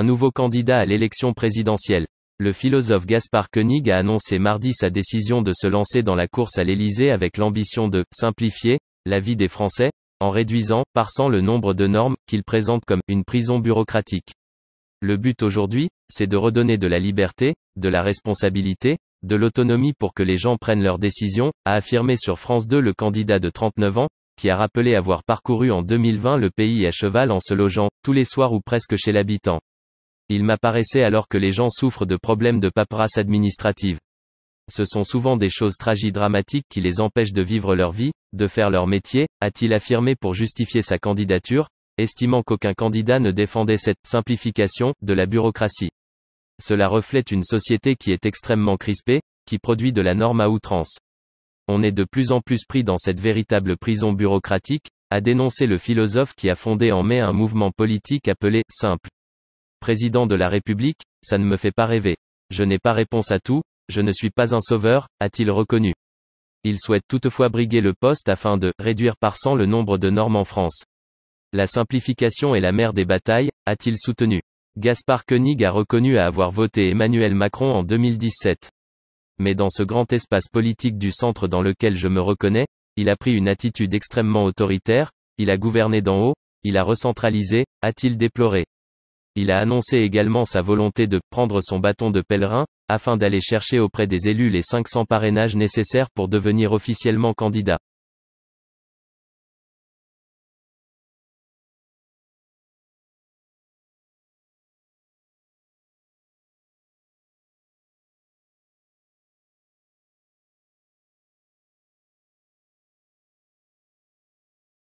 un nouveau candidat à l'élection présidentielle. Le philosophe Gaspard Koenig a annoncé mardi sa décision de se lancer dans la course à l'Élysée avec l'ambition de simplifier la vie des Français, en réduisant, par cent le nombre de normes, qu'il présente comme une prison bureaucratique. Le but aujourd'hui, c'est de redonner de la liberté, de la responsabilité, de l'autonomie pour que les gens prennent leurs décisions, a affirmé sur France 2 le candidat de 39 ans, qui a rappelé avoir parcouru en 2020 le pays à cheval en se logeant, tous les soirs ou presque chez l'habitant. Il m'apparaissait alors que les gens souffrent de problèmes de paperasse administrative. Ce sont souvent des choses dramatiques qui les empêchent de vivre leur vie, de faire leur métier, a-t-il affirmé pour justifier sa candidature, estimant qu'aucun candidat ne défendait cette simplification de la bureaucratie. Cela reflète une société qui est extrêmement crispée, qui produit de la norme à outrance. On est de plus en plus pris dans cette véritable prison bureaucratique, a dénoncé le philosophe qui a fondé en mai un mouvement politique appelé simple président de la République, ça ne me fait pas rêver. Je n'ai pas réponse à tout, je ne suis pas un sauveur, a-t-il reconnu. Il souhaite toutefois briguer le poste afin de réduire par 100 le nombre de normes en France. La simplification est la mère des batailles, a-t-il soutenu. Gaspard Koenig a reconnu à avoir voté Emmanuel Macron en 2017. Mais dans ce grand espace politique du centre dans lequel je me reconnais, il a pris une attitude extrêmement autoritaire, il a gouverné d'en haut, il a recentralisé, a-t-il déploré. Il a annoncé également sa volonté de prendre son bâton de pèlerin, afin d'aller chercher auprès des élus les 500 parrainages nécessaires pour devenir officiellement candidat.